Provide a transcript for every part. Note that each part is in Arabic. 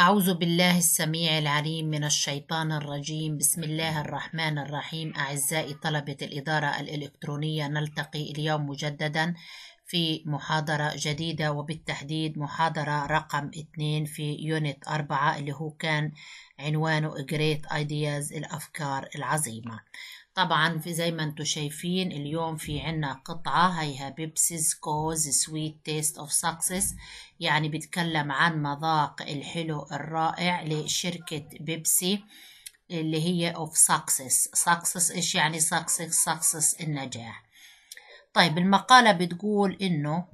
أعوذ بالله السميع العليم من الشيطان الرجيم بسم الله الرحمن الرحيم أعزائي طلبة الإدارة الإلكترونية نلتقي اليوم مجددا في محاضرة جديدة وبالتحديد محاضرة رقم 2 في يونت أربعة اللي هو كان عنوانه Great Ideas الأفكار العظيمة طبعا في زي ما انتم شايفين اليوم في عنا قطعة هيها بيبسيز كوز سويت تيست اوف سكسس يعني بتكلم عن مذاق الحلو الرائع لشركة بيبسي اللي هي اوف سكسس سكسس ايش يعني سكسس سكسس النجاح طيب المقالة بتقول انه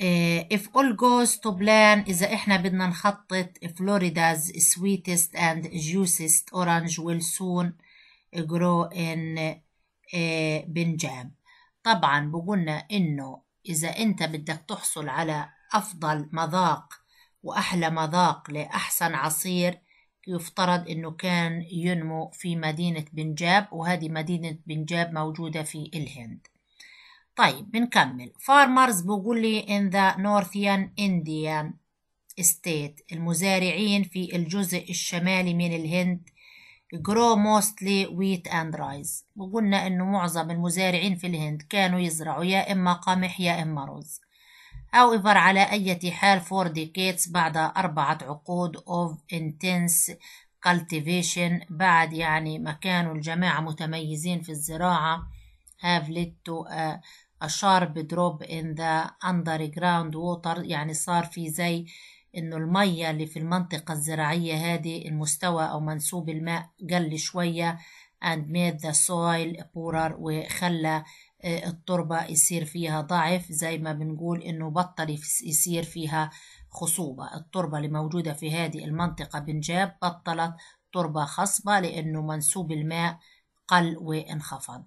إيه، if all goes to plan إذا إحنا بدنا نخطط Florida's sweetest and juiciest orange will soon grow in بنجاب إيه، طبعا بقولنا إنه إذا أنت بدك تحصل على أفضل مذاق وأحلى مذاق لأحسن عصير يفترض أنه كان ينمو في مدينة بنجاب وهذه مدينة بنجاب موجودة في الهند طيب بنكمل فارمرز بقول لي in the نورثيان Indian state المزارعين في الجزء الشمالي من الهند grow mostly wheat and rice وقلنا انه معظم المزارعين في الهند كانوا يزرعوا يا اما قمح يا اما رز however على اي حال فور ديكيتس بعد اربعة عقود of intense cultivation بعد يعني ما كانوا الجماعة متميزين في الزراعة have led to a a sharp drop in the underground water يعني صار في زي انه المية اللي في المنطقة الزراعية هذه المستوى او منسوب الماء قل شوية and made the soil poorer وخلى آه، التربة يصير فيها ضعف زي ما بنقول انه بطل يصير فيها خصوبة التربة اللي موجودة في هذه المنطقة بنجاب بطلت تربة خصبة لأنه منسوب الماء قل وانخفض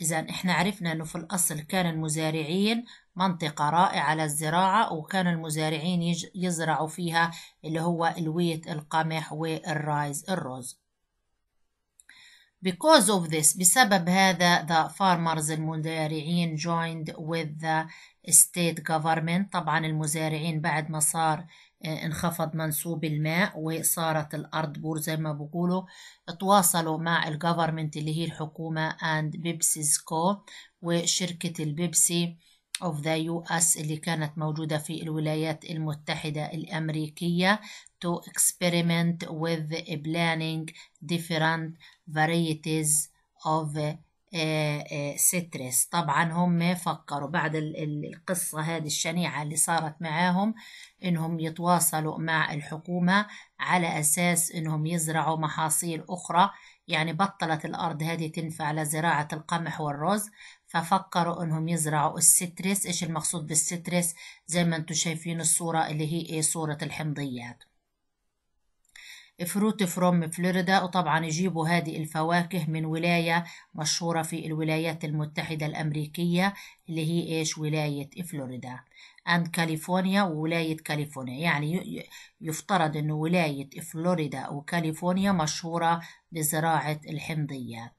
إذا إحنا عرفنا أنه في الأصل كان المزارعين منطقة رائعة للزراعة وكان المزارعين يزرعوا فيها اللي هو الويت القمح والرايز الرز Because of this بسبب هذا the farmers المزارعين joined with the state government طبعا المزارعين بعد ما صار آه، انخفض منسوب الماء وصارت الأرض بور زي ما بقولوا تواصلوا مع الجفرمنت اللي هي الحكومة أند بيبسيسكو وشركة البيبسي اوف ذا يو اس اللي كانت موجودة في الولايات المتحدة الأمريكية تو اكسبيرمنت وذ بلانينج ديفرنت فارييتيز اوف ستريس طبعا هم فكروا بعد القصة هذه الشنيعة اللي صارت معاهم انهم يتواصلوا مع الحكومة على اساس انهم يزرعوا محاصيل اخرى يعني بطلت الارض هذه تنفع لزراعة القمح والرز ففكروا انهم يزرعوا الستريس ايش المقصود بالستريس زي ما انتم شايفين الصورة اللي هي ايه صورة الحمضيات فروت فروم فلوريدا وطبعا يجيبوا هذه الفواكه من ولاية مشهورة في الولايات المتحدة الأمريكية اللي هي إيش ولاية فلوريدا أند كاليفورنيا وولاية كاليفورنيا يعني يفترض أن ولاية فلوريدا وكاليفورنيا مشهورة بزراعة الحمضيات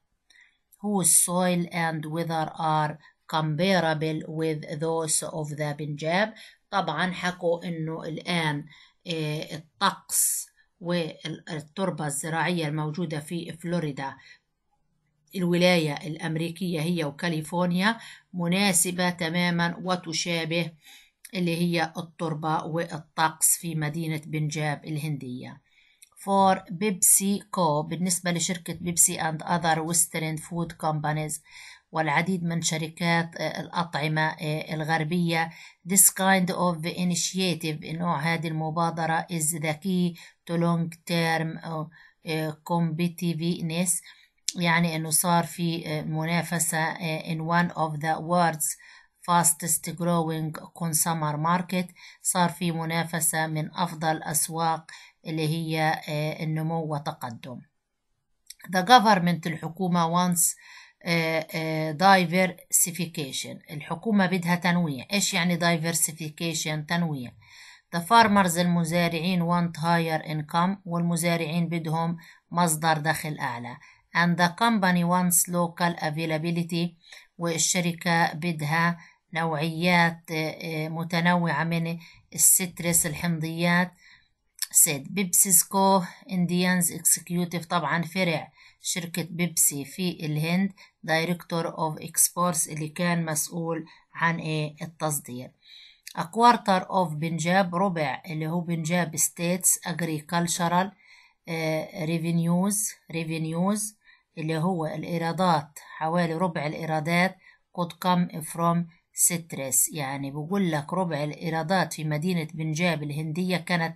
whose soil and weather are comparable with those of the Punjab طبعا حكوا أنه الآن إيه، الطقس والتربة الزراعية الموجودة في فلوريدا الولاية الأمريكية هي وكاليفورنيا مناسبة تماما وتشابه اللي هي التربة والطقس في مدينة بنجاب الهندية فور بيبسي كو بالنسبة لشركة بيبسي أند أذر وسترن فود كومبانيز والعديد من شركات الأطعمة الغربية This kind of initiative نوع هذه المبادرة is the key to long term competitiveness يعني أنه صار في منافسة in one of the world's fastest growing consumer market صار في منافسة من أفضل أسواق اللي هي النمو وتقدم The government الحكومة wants دايفرسيفيكيشن الحكومة بدها تنويع إيش يعني دايفرسيفيكيشن تنويع The farmers المزارعين want higher income والمزارعين بدهم مصدر دخل أعلى and the company wants local availability والشركة بدها نوعيات آه، آه، متنوعة من السترس الحمضيات سيد بيبسيسكو انديانز اكسكيوتيف طبعا فرع شركة بيبسي في الهند دايركتور اوف اكسبورتس اللي كان مسؤول عن ايه التصدير اكوارتر اوف بنجاب ربع اللي هو بنجاب ستيتس اجريكالشرال ريفينيوز ريفينيوز اللي هو الايرادات حوالي ربع الايرادات قد كم فروم ستريس يعني بقول لك ربع الإيرادات في مدينة بنجاب الهندية كانت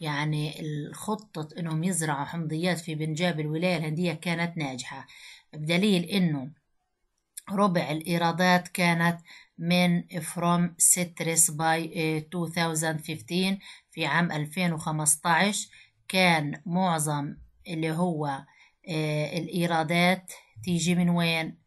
يعني الخطة إنهم يزرعوا حمضيات في بنجاب الولاية الهندية كانت ناجحة بدليل انه ربع الايرادات كانت من فروم ستريس باي 2015 في عام 2015 كان معظم اللي هو آه، الايرادات تيجي من وين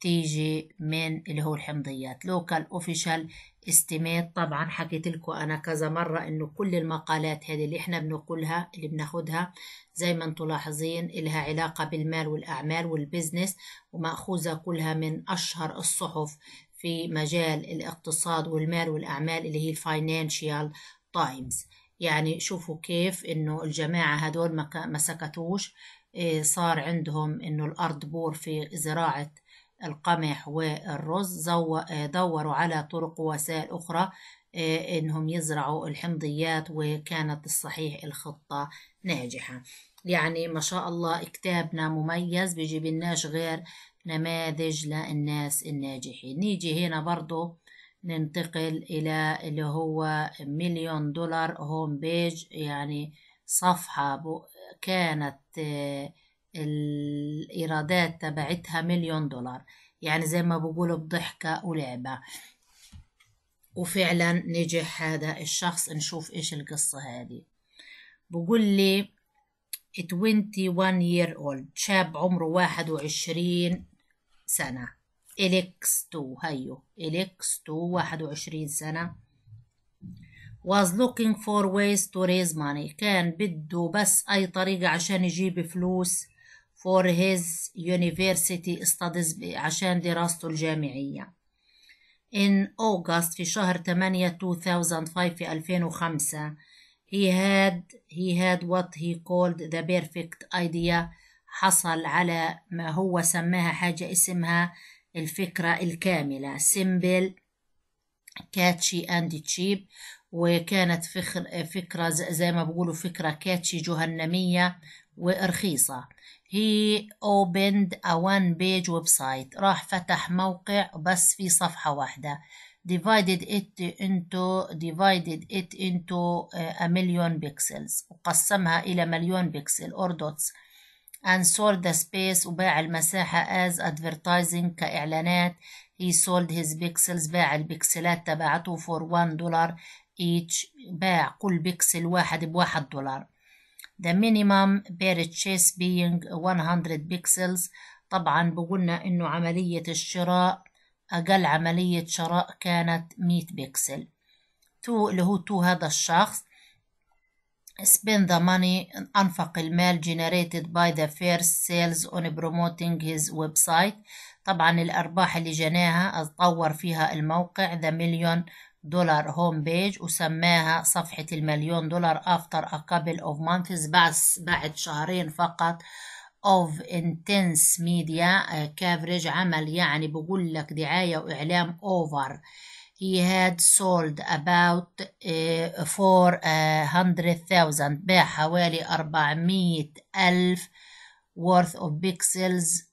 تيجي من اللي هو الحمضيات لوكال اوفيشال استماد طبعا حكيت لكم انا كذا مره انه كل المقالات هذه اللي احنا بنقولها اللي بناخدها زي ما انتم لاحظين إلها علاقه بالمال والاعمال والبزنس وماخوذه كلها من اشهر الصحف في مجال الاقتصاد والمال والاعمال اللي هي الفاينانشيال تايمز يعني شوفوا كيف انه الجماعه هدول ما مسكتوش إيه، صار عندهم انه الارض بور في زراعه القمح والرز دوروا على طرق ووسائل أخرى آه، إنهم يزرعوا الحمضيات وكانت الصحيح الخطة ناجحة يعني ما شاء الله كتابنا مميز بيجيب لناش غير نماذج للناس الناجحين نيجي هنا برضو ننتقل إلى اللي هو مليون دولار هوم بيج يعني صفحة كانت آه، الايرادات تبعتها مليون دولار يعني زي ما بقولوا بضحكة ولعبة وفعلا نجح هذا الشخص نشوف ايش القصة هذه بقول لي 21 year old شاب عمره 21 سنة إليكس 2 هيو إليكس 2 21 سنة was looking for ways to raise money كان بده بس أي طريقة عشان يجيب فلوس for his university studies عشان دراسته الجامعية in August في شهر 8 2005 في 2005 he had he had what he called the perfect idea حصل على ما هو سماها حاجة اسمها الفكرة الكاملة simple catchy and cheap وكانت فكرة زي ما بقولوا فكرة كاتشي جهنمية ورخيصة هي opened a one page website راح فتح موقع بس في صفحة واحدة divided it into divided it into a million pixels وقسمها إلى مليون بيكسل or dots and sold the space وباع المساحة as advertising كإعلانات he sold his pixels باع البكسلات تبعته for one dollar each باع كل بيكسل واحد بواحد دولار the minimum per chase being 100 pixels طبعا بقولنا انه عملية الشراء اقل عملية شراء كانت 100 بيكسل تو اللي هو تو هذا الشخص spend the money أنفق المال generated by the first sales on promoting his website طبعا الأرباح اللي جناها اتطور فيها الموقع the million دولار هوم بيج وسماها صفحة المليون دولار after a couple of months بعد بعد شهرين فقط of intense media آه، coverage عمل يعني بقول لك دعاية وإعلام over he had sold about 400,000 آه، آه، باع حوالي 400,000 ألف worth of pixels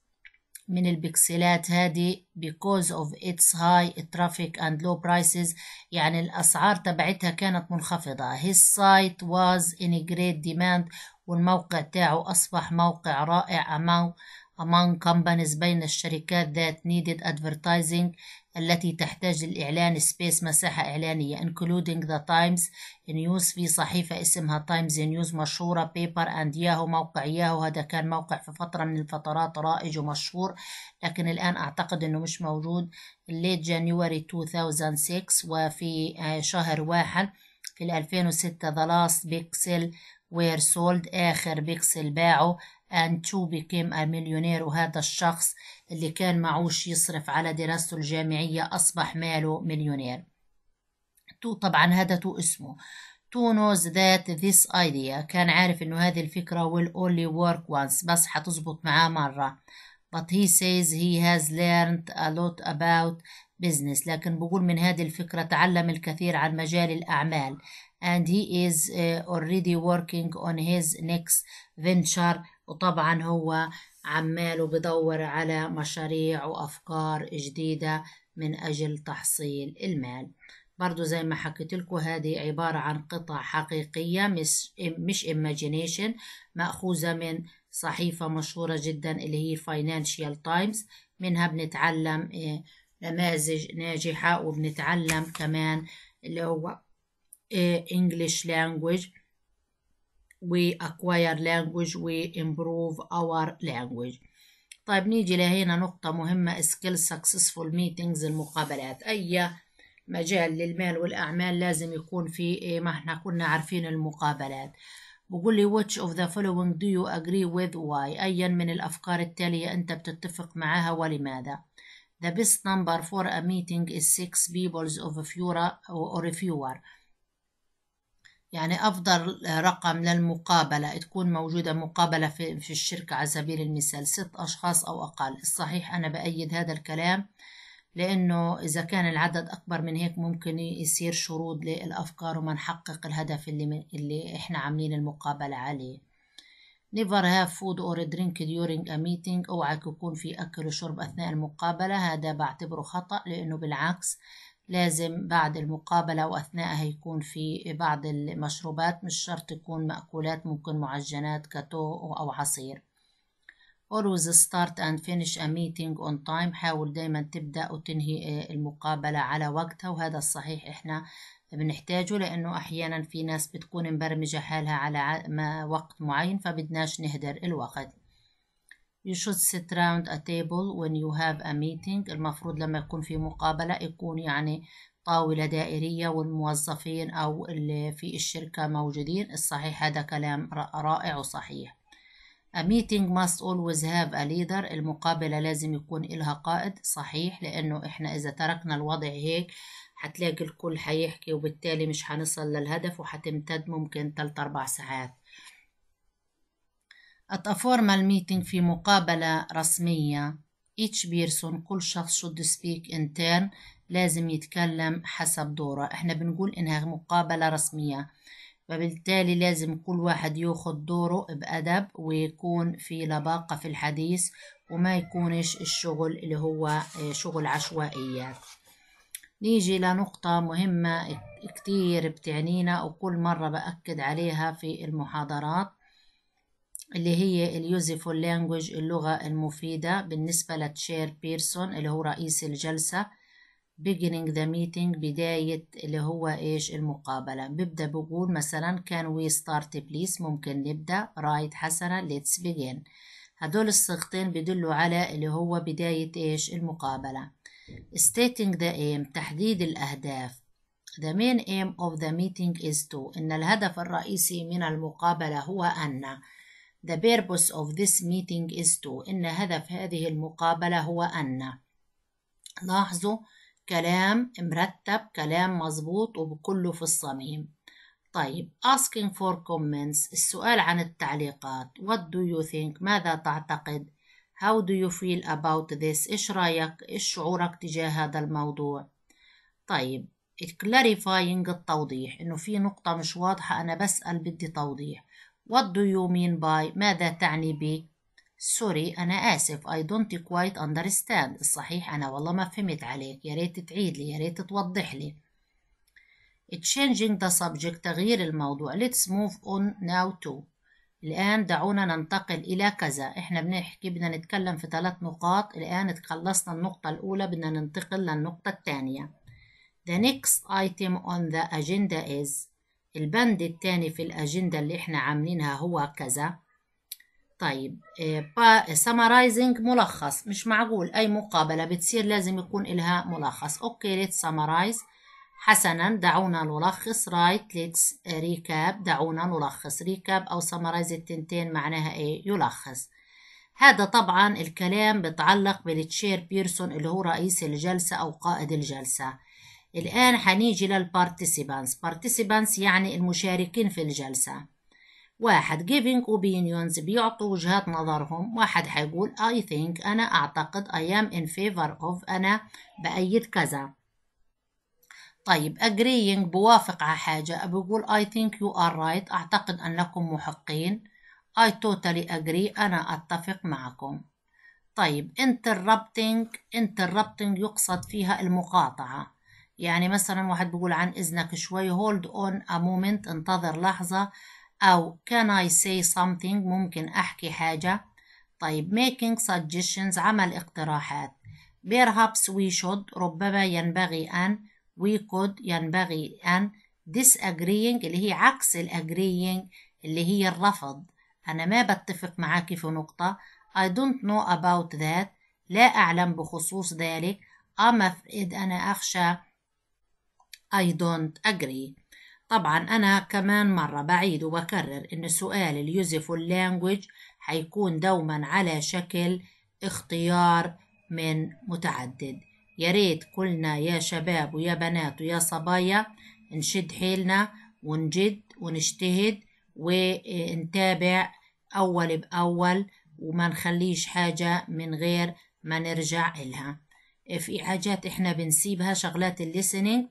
من البكسلات هذه because of its high traffic and low prices يعني الأسعار تبعتها كانت منخفضة his site was in great demand والموقع تاعه أصبح موقع رائع among among companies بين الشركات that needed advertising التي تحتاج للإعلان سبيس مساحة إعلانية including the Times News في صحيفة اسمها Times News مشهورة paper and ياهو موقع ياهو هذا كان موقع في فترة من الفترات رائج ومشهور لكن الآن أعتقد أنه مش موجود late January 2006 وفي آه، شهر واحد في 2006 The Last Pixel Were Sold آخر بيكسل باعه and to became a millionaire وهذا الشخص اللي كان معوش يصرف على دراسته الجامعية أصبح ماله مليونير تو طبعا هذا تو اسمه تو knows that this idea كان عارف انه هذه الفكرة will only work once بس حتظبط معاه مرة but he says he has learned a lot about business لكن بقول من هذه الفكرة تعلم الكثير عن مجال الأعمال and he is uh, already working on his next venture وطبعا هو عماله بدور على مشاريع وأفكار جديدة من أجل تحصيل المال برضو زي ما حكيت لكم هذه عبارة عن قطع حقيقية مش مش imagination مأخوذة من صحيفة مشهورة جدا اللي هي Financial تايمز منها بنتعلم آه، نماذج ناجحة وبنتعلم كمان اللي هو آه، English language we acquire language we improve our language طيب نيجي لهنا نقطة مهمة skill successful meetings المقابلات أي مجال للمال والأعمال لازم يكون في ما احنا كنا عارفين المقابلات بقول لي which of the following do you agree with why أيا من الأفكار التالية أنت بتتفق معها ولماذا The best number for a meeting is six people of fewer or fewer يعني أفضل رقم للمقابلة تكون موجودة مقابلة في, في الشركة على سبيل المثال ست أشخاص أو أقل الصحيح أنا بأيد هذا الكلام لأنه إذا كان العدد أكبر من هيك ممكن يصير شرود للأفكار وما نحقق الهدف اللي, من اللي إحنا عاملين المقابلة عليه never have food or drink during a meeting اوعك يكون في أكل وشرب أثناء المقابلة هذا بعتبره خطأ لأنه بالعكس لازم بعد المقابلة وأثناءها يكون في بعض المشروبات مش شرط تكون مأكولات ممكن معجنات كاتو أو عصير always start and finish a meeting on time حاول دايما تبدأ وتنهي المقابلة على وقتها وهذا الصحيح احنا بنحتاجه لأنه أحيانا في ناس بتكون مبرمجة حالها على وقت معين فبدناش نهدر الوقت You should sit round a table when you have a meeting المفروض لما يكون في مقابلة يكون يعني طاولة دائرية والموظفين أو اللي في الشركة موجودين الصحيح هذا كلام رائع وصحيح A meeting must always have a leader المقابلة لازم يكون إلها قائد صحيح لأنه إحنا إذا تركنا الوضع هيك هتلاقي الكل هيحكي وبالتالي مش هنصل للهدف وهتمتد ممكن تلت أربع ساعات At a formal meeting في مقابلة رسمية each person كل شخص should speak in turn لازم يتكلم حسب دوره احنا بنقول انها مقابلة رسمية فبالتالي لازم كل واحد ياخد دوره بأدب ويكون في لباقة في الحديث وما يكونش الشغل اللي هو شغل عشوائيات نيجي لنقطة مهمة كتير بتعنينا وكل مرة بأكد عليها في المحاضرات اللي هي اليوزيفول لانجوج اللغة المفيدة بالنسبة للتشير بيرسون اللي هو رئيس الجلسة beginning the meeting بداية اللي هو إيش المقابلة ببدأ بقول مثلا can we start please ممكن نبدأ right حسنا let's begin هدول الصيغتين بيدلوا على اللي هو بداية إيش المقابلة stating the aim تحديد الأهداف The main aim of the meeting is to إن الهدف الرئيسي من المقابلة هو أن The purpose of this meeting is to إن هدف هذه المقابلة هو أن لاحظوا كلام مرتب كلام مظبوط وبكله في الصميم طيب asking for comments السؤال عن التعليقات what do you think ماذا تعتقد how do you feel about this إيش رأيك إيش شعورك تجاه هذا الموضوع طيب clarifying التوضيح إنه في نقطة مش واضحة أنا بسأل بدي توضيح What do you mean by ماذا تعني ب Sorry أنا آسف I don't quite understand الصحيح أنا والله ما فهمت عليك يا ريت تعيد لي يا ريت توضح لي changing the subject تغيير الموضوع let's move on now to الآن دعونا ننتقل إلى كذا إحنا بنحكي بدنا نتكلم في ثلاث نقاط الآن تخلصنا النقطة الأولى بدنا ننتقل للنقطة الثانية The next item on the agenda is البند التاني في الأجندة اللي احنا عاملينها هو كذا طيب سمرايزنج ملخص مش معقول أي مقابلة بتصير لازم يكون إلها ملخص أوكي ليت سمرايز حسنا دعونا نلخص رايت ليتس ريكاب دعونا نلخص ريكاب أو سمرايز التنتين معناها إيه يلخص هذا طبعا الكلام بتعلق بالتشير بيرسون اللي هو رئيس الجلسة أو قائد الجلسة الآن هنيجي للبارتيسيبانس بارتيسيبانس يعني المشاركين في الجلسة واحد giving opinions بيعطوا وجهات نظرهم واحد هيقول I think أنا أعتقد I am in favor of أنا بأيد كذا طيب agreeing بوافق على حاجة بيقول I think you are right أعتقد أنكم محقين I totally agree أنا أتفق معكم طيب interrupting interrupting يقصد فيها المقاطعة يعني مثلا واحد بيقول عن إذنك شوي hold on a moment انتظر لحظة أو can I say something ممكن أحكي حاجة طيب making suggestions عمل اقتراحات perhaps we should ربما ينبغي أن we could ينبغي أن disagreeing اللي هي عكس agreeing اللي هي الرفض أنا ما بتفق معاكي في نقطة I don't know about that لا أعلم بخصوص ذلك I'm afraid أنا أخشى I don't agree طبعا أنا كمان مرة بعيد وبكرر إن سؤال اليوزفول يزف اللانجوج هيكون دوما على شكل اختيار من متعدد يا ريت كلنا يا شباب ويا بنات ويا صبايا نشد حيلنا ونجد ونجتهد ونتابع أول بأول وما نخليش حاجة من غير ما نرجع إلها في حاجات إحنا بنسيبها شغلات الليسنينج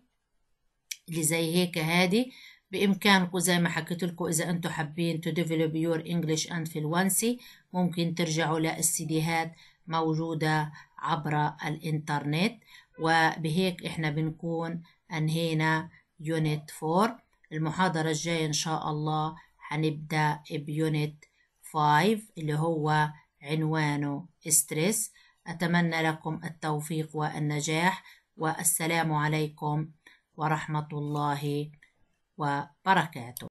اللي زي هيك هادي بإمكانكم زي ما حكيت لكم إذا أنتم حابين تو ديفلوب يور انجلش اند fluency ممكن ترجعوا للسيديهات موجودة عبر الإنترنت وبهيك إحنا بنكون أنهينا يونت 4 المحاضرة الجاية إن شاء الله هنبدأ بيونت 5 اللي هو عنوانه ستريس أتمنى لكم التوفيق والنجاح والسلام عليكم ورحمة الله وبركاته